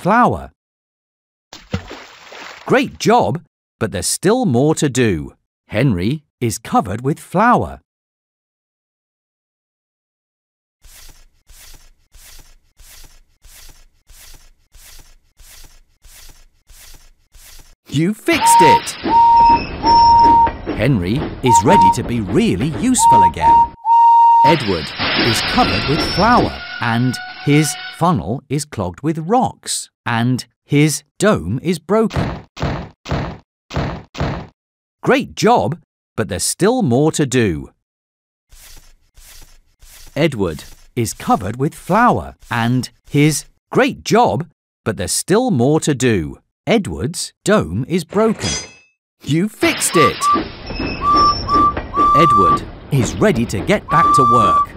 flower. Great job, but there's still more to do. Henry is covered with flour. You fixed it! Henry is ready to be really useful again. Edward is covered with flour and his funnel is clogged with rocks, and his dome is broken. Great job, but there's still more to do. Edward is covered with flour and his great job, but there's still more to do. Edward's dome is broken. You fixed it! Edward is ready to get back to work.